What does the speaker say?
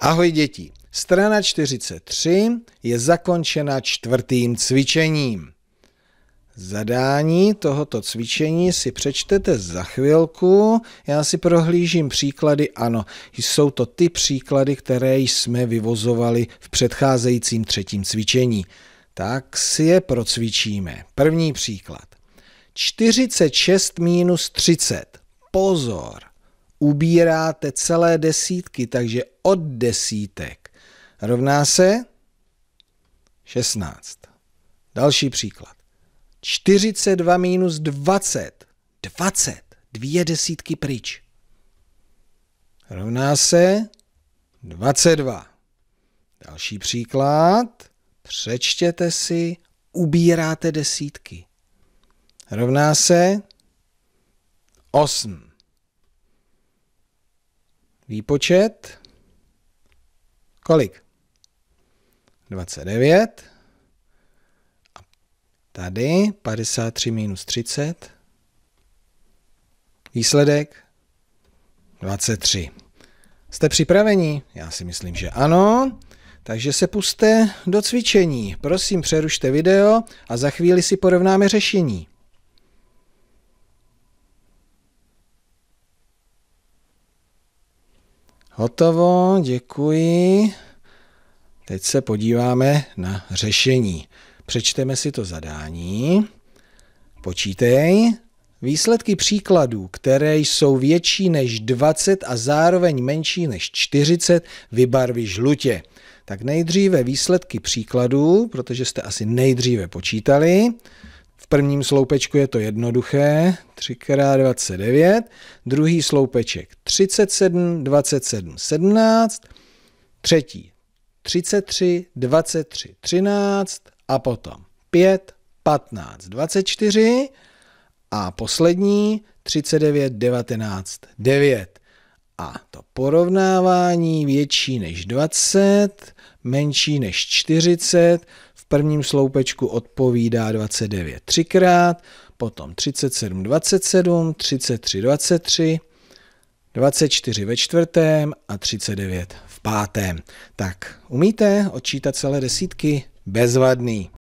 Ahoj děti, strana 43 je zakončena čtvrtým cvičením. Zadání tohoto cvičení si přečtete za chvilku. Já si prohlížím příklady. Ano, jsou to ty příklady, které jsme vyvozovali v předcházejícím třetím cvičení. Tak si je procvičíme. První příklad. 46 minus 30. Pozor! ubíráte celé desítky, takže od desítek rovná se 16. Další příklad. 42 minus 20. 20. Dvě desítky pryč. Rovná se 22. Další příklad. Přečtěte si, ubíráte desítky. Rovná se 8 výpočet. Kolik? 29. A tady 53 minus 30. Výsledek 23. Jste připraveni? Já si myslím, že ano. Takže se puste do cvičení. Prosím, přerušte video a za chvíli si porovnáme řešení. Hotovo, děkuji. Teď se podíváme na řešení. Přečteme si to zadání. Počítej. Výsledky příkladů, které jsou větší než 20 a zároveň menší než 40, vybarví žlutě. Tak nejdříve výsledky příkladů, protože jste asi nejdříve počítali. V prvním sloupečku je to jednoduché, 3x29, druhý sloupeček 37, 27, 17, třetí 33, 23, 13 a potom 5, 15, 24 a poslední 39, 19, 9. A to porovnávání větší než 20, menší než 40, v prvním sloupečku odpovídá 29 třikrát, potom 37 27, 33 23, 24 ve čtvrtém a 39 v pátém. Tak umíte odčítat celé desítky? Bezvadný.